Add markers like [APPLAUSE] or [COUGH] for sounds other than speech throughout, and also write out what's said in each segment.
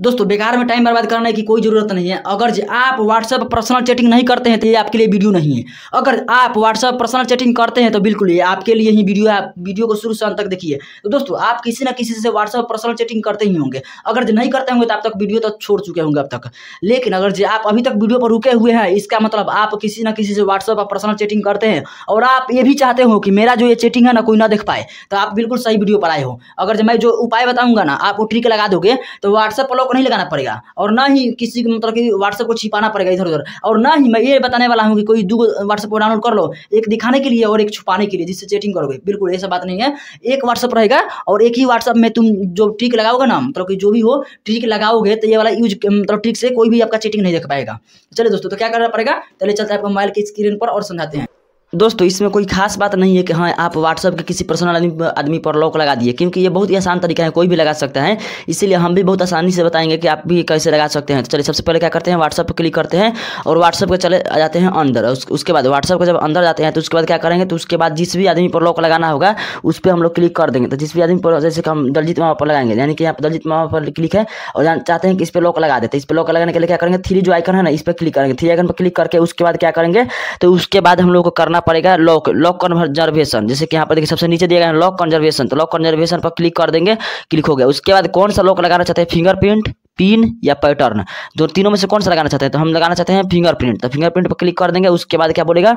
दोस्तों बेकार में टाइम बर्बाद करने की कोई ज़रूरत नहीं है अगर आप व्हाट्सएप पर्सनल चैटिंग नहीं करते हैं तो ये आपके लिए वीडियो नहीं है अगर आप व्हाट्सएप पर्सनल चैटिंग करते हैं तो बिल्कुल ये आपके लिए ही वीडियो है आप वीडियो को शुरू से अंत तक देखिए तो दोस्तों आप किसी ना किसी से व्हाट्सएप पर्सनल चैटिंग करते ही होंगे अगर जो नहीं करते होंगे तो आप तक वीडियो तो छोड़ चुके होंगे अब तक लेकिन अगर जो आप अभी तक वीडियो पर रुके हुए हैं इसका मतलब आप किसी ना किसी से व्हाट्सएप पर पर्सनल चैटिंग करते हैं और आप ये भी चाहते हो कि मेरा जो ये चैटिंग है ना कोई ना देख पाए तो आप बिल्कुल सही वीडियो पर आए हो अगर जो मैं जो उपाय बताऊँगा ना आप वो ट्रिक लगा दोगे तो व्हाट्सएप पर ब्लॉक नहीं लगाना पड़ेगा और ना ही किसी मतलब कि व्हाट्सअप को छिपाना पड़ेगा इधर उधर और ना ही मैं ये बताने वाला हूँ कि कोई दो व्हाट्सअप को डाउनलोड कर लो एक दिखाने के लिए और एक छुपाने के लिए जिससे चैटिंग करोगे बिल्कुल ऐसा बात नहीं है एक व्हाट्सअप रहेगा और एक ही व्हाट्सअप में तुम जो ट्रिक लगाओगे ना मतलब कि जो भी हो ट्रिक लगाओगे तो ये वाला यूज मतलब ट्रिक से कोई भी आपका चेटिंग नहीं देख पाएगा चले दोस्तों तो क्या करना पड़ेगा पहले चलते हैं आपको मोबाइल की स्क्रीन पर और समझाते हैं दोस्तों इसमें कोई खास बात नहीं है कि हाँ आप व्हाट्सअप के किसी पर्सनल आदमी पर लॉक लगा दिए क्योंकि ये बहुत ही आसान तरीका है कोई भी लगा सकता है इसीलिए हम भी बहुत आसानी से बताएंगे कि आप भी कैसे लगा सकते हैं तो चलिए सबसे पहले क्या करते हैं व्हाट्सअप पर क्लिक करते हैं और व्हाट्सअप पर चले जाते हैं अंदर उस, उसके बाद व्हाट्सअप पर जब अंदर जाते हैं तो उसके बाद क्या करेंगे तो उसके बाद जिस भी आदमी पर लॉक लगाना होगा उस पर हम लोग क्लिक कर देंगे तो जिस भी आदमी पर जैसे हम दलजीत मामा पर लगाएंगे यानी कि यहाँ पर दलजीत मामा पर क्लिक है और चाहते हैं कि इस पर लॉक लगा देते इस पर लॉक लगाने के लिए क्या करेंगे थ्री जो आइकन है ना इस पर क्लिक करेंगे थ्री आइकन पर क्लिक करके उसके बाद क्या करेंगे तो उसके बाद हम लोग को करना करना पड़ेगा लॉक लॉक कन्वर्जर्वेशन जैसे कि यहाँ पर देखिए सबसे नीचे दिया गया है लॉक कन्जर्वेशन तो लॉक कन्जर्वेशन पर क्लिक कर देंगे क्लिक हो गया उसके बाद कौन सा लॉक लगाना चाहते हैं फिंगरप्रिंट पिन या पैटर्न दो तीनों में से कौन सा लगाना चाहते हैं तो हम लगाना चाहते हैं फिंगरप्रिंट तो फिंगरप्रिंट पर क्लिक कर देंगे उसके बाद क्या बोलेगा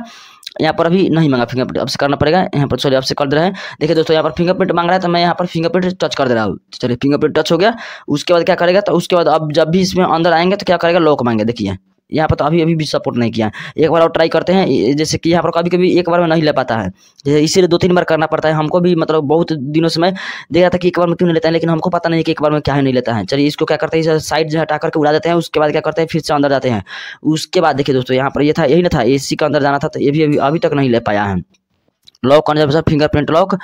यहाँ पर अभी नहीं मांगा फिंगरप्रिंट आपसे करना पड़ेगा यहाँ पर चलिए आपसे कर दे रहे हैं देखिए दोस्तों यहाँ पर फिंगरप्रिंट मांग रहा है तो मैं यहाँ पर फिंगरप्रिंट टच कर दे रहा हूँ चलिए फिंगरप्रिंट टच हो गया उसके बाद क्या करेगा तो उसके बाद अब जब भी इसमें अंदर आएंगे तो क्या करेगा लॉक मांगे देखिए यहाँ पर तो अभी अभी भी सपोर्ट नहीं किया एक बार और ट्राई करते हैं जैसे कि यहाँ पर कभी कभी एक बार में नहीं ले पाता है जैसे इसीलिए दो तीन बार करना पड़ता है हमको भी मतलब बहुत दिनों से मैं देख रहा था कि एक बार में क्यों नहीं लेता है लेकिन हमको पता नहीं कि एक बार में क्या नहीं लेता है चलिए इसको क्या करते हैं साइड जो हटा करके उड़ा देते हैं उसके बाद क्या करते हैं फिर से अंदर जाते हैं उसके बाद देखिए दोस्तों यहाँ पर ये था यही ना था ए का अंदर जाना था तो ये भी अभी तक नहीं ले पाया है लॉक करने फिंगरप्रिंट लॉक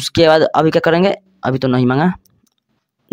उसके बाद अभी क्या करेंगे अभी तो नहीं मांगा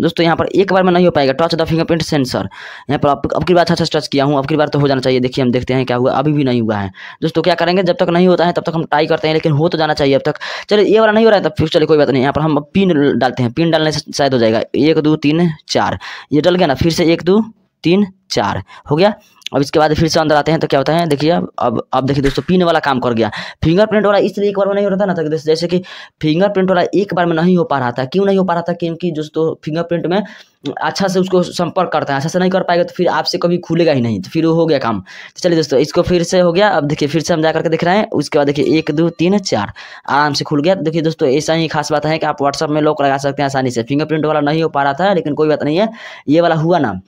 दोस्तों यहाँ पर एक बार में नहीं हो पाएगा टच द फिंगरप्रिंट सेंसर यहाँ पर अब की बार अच्छा से टच किया हूँ अब की बार तो हो जाना चाहिए देखिए हम देखते हैं क्या हुआ अभी भी नहीं हुआ है दोस्तों क्या करेंगे जब तक नहीं होता है तब तक हम ट्राई करते हैं लेकिन हो तो जाना चाहिए अब तक चलिए ये वाला नहीं हो रहा है तब फिर चलिए कोई बात नहीं यहाँ पर हम पिन डालते हैं पिन डालने से शायद हो जाएगा एक दो तीन चार ये डल गया ना फिर से एक दो तीन चार हो गया अब इसके बाद फिर से अंदर आते हैं तो क्या होता है देखिए अब अब देखिए दोस्तों पिन वाला काम कर गया फिंगरप्रिंट वाला इसलिए एक बार में नहीं हो रहा था ना तो जैसे कि फिंगरप्रिंट वाला एक बार में नहीं हो पा रहा था क्यों नहीं हो पा रहा था क्योंकि दोस्तों फिंगरप्रिंट में अच्छा से उसको संपर्क करता है अच्छा से नहीं कर पाएगा तो फिर आपसे कभी खुलेगा ही नहीं तो फिर वो हो गया काम तो चलिए दोस्तों इसको फिर से हो गया अब देखिए फिर से हम जा करके देख रहे हैं उसके बाद देखिए एक दो तीन चार आराम से खुल गया देखिए दोस्तों ऐसा ही खास बात है कि आप व्हाट्सअप में लॉक लगा सकते हैं आसानी से फिंगरप्रिंट वाला नहीं हो पा रहा था लेकिन कोई बात नहीं है ये वाला हुआ ना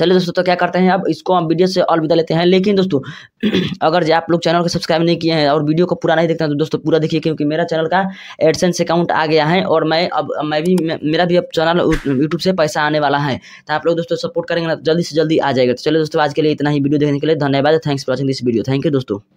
चलिए दोस्तों तो क्या करते हैं अब इसको हम वीडियो से अलविदा लेते हैं लेकिन दोस्तों [CLEARS THROAT] अगर जो आप लोग चैनल को सब्सक्राइब नहीं किए हैं और वीडियो को पूरा नहीं देखते हैं तो दोस्तों पूरा देखिए क्योंकि मेरा चैनल का एडसेंस अकाउंट आ गया है और मैं अब मैं भी मेरा भी अब चैनल यूट्यूब से पैसा आने वाला है तो आप लोग दोस्तों सपोर्ट करेंगे ना जल्दी से जल्दी आ जाएगा तो चलिए दोस्तों आज के लिए इतना ही वीडियो देखने के लिए धन्यवाद thanks for watching this video thank you दोस्तों